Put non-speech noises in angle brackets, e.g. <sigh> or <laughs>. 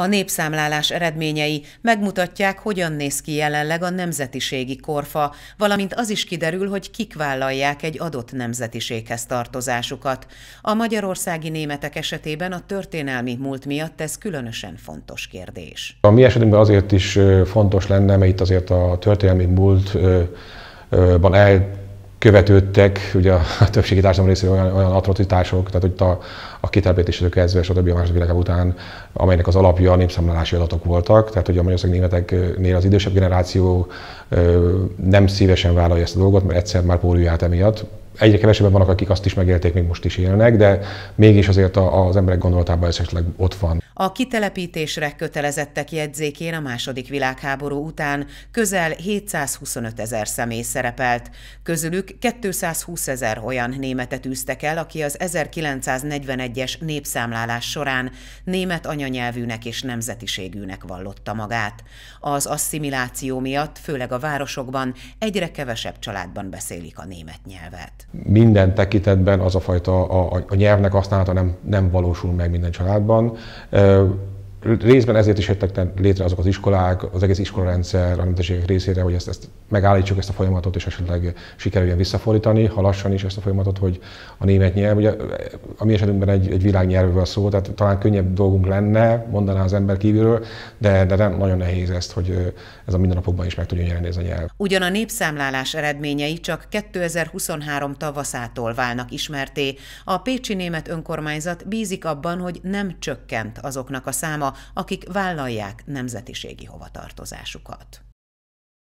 A népszámlálás eredményei megmutatják, hogyan néz ki jelenleg a nemzetiségi korfa, valamint az is kiderül, hogy kik vállalják egy adott nemzetiséghez tartozásukat. A magyarországi németek esetében a történelmi múlt miatt ez különösen fontos kérdés. A mi esetünkben azért is fontos lenne, mert itt azért a történelmi múltban el követődtek, ugye a <laughs> többségi társadalom részéről olyan, olyan atrocitások, tehát hogy a, a kitelepítésétől kezdve, és a többi második világháború után, amelynek az alapja a népszámlálási adatok voltak, tehát hogy a magyarország németeknél az idősebb generáció nem szívesen vállalja ezt a dolgot, mert egyszer már pórülját emiatt, egyre kevesebben vannak, akik azt is megélték, még most is élnek, de mégis azért az emberek gondolatában esetleg ott van. A kitelepítésre kötelezettek jegyzékén a második világháború után közel 725 ezer személy szerepelt. Közülük 220 ezer olyan németet üztek el, aki az 1941-es népszámlálás során német anyanyelvűnek és nemzetiségűnek vallotta magát. Az asszimiláció miatt, főleg a városokban, egyre kevesebb családban beszélik a német nyelvet minden tekintetben az a fajta a, a, a nyelvnek használata nem, nem valósul meg minden családban. Részben ezért is jöttek létre azok az iskolák, az egész iskolarendszer a nemzetségek részére, hogy ezt, ezt megállítsuk ezt a folyamatot, és esetleg sikerüljön visszafordítani, ha lassan is ezt a folyamatot, hogy a német nyelv, ugye a mi esetünkben egy, egy világnyelvről szó, tehát talán könnyebb dolgunk lenne, mondaná az ember kívülről, de, de nem nagyon nehéz ezt, hogy ez a mindennapokban is meg tudjon jelenni ez a nyelv. Ugyan a népszámlálás eredményei csak 2023 tavaszától válnak ismerté. A Pécsi Német Önkormányzat bízik abban, hogy nem csökkent azoknak a száma, akik vállalják nemzetiségi hovatartozásukat.